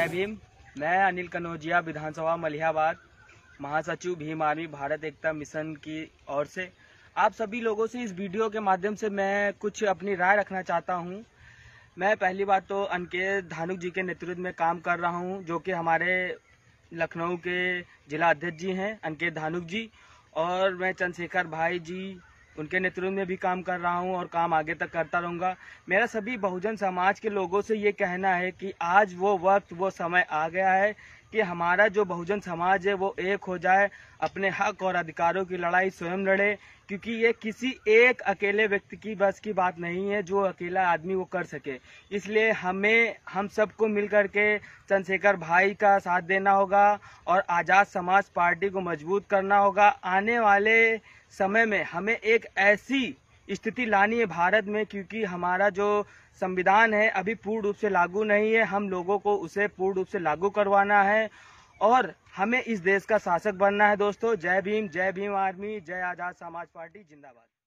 जय भीम मैं अनिल कनौजिया विधानसभा मलिहाबाद महासचिव भीम आर्मी भारत एकता मिशन की ओर से आप सभी लोगों से इस वीडियो के माध्यम से मैं कुछ अपनी राय रखना चाहता हूं मैं पहली बात तो अनके धानुक जी के नेतृत्व में काम कर रहा हूं जो कि हमारे लखनऊ के जिला अध्यक्ष जी हैं अनके धानुक जी और मैं चंद्रशेखर भाई जी उनके नेतृत्व में भी काम कर रहा हूँ और काम आगे तक करता रहूंगा मेरा सभी बहुजन समाज के लोगों से ये कहना है कि आज वो वक्त वो समय आ गया है कि हमारा जो बहुजन समाज है वो एक हो जाए अपने हक और अधिकारों की लड़ाई स्वयं लड़े क्योंकि ये किसी एक अकेले व्यक्ति की बस की बात नहीं है जो अकेला आदमी वो कर सके इसलिए हमें हम सबको मिल के चंद्रशेखर भाई का साथ देना होगा और आज़ाद समाज पार्टी को मजबूत करना होगा आने वाले समय में हमें एक ऐसी स्थिति लानी है भारत में क्योंकि हमारा जो संविधान है अभी पूर्ण रूप से लागू नहीं है हम लोगों को उसे पूर्ण रूप से लागू करवाना है और हमें इस देश का शासक बनना है दोस्तों जय भीम जय भीम आर्मी जय आज़ाद समाज पार्टी जिंदाबाद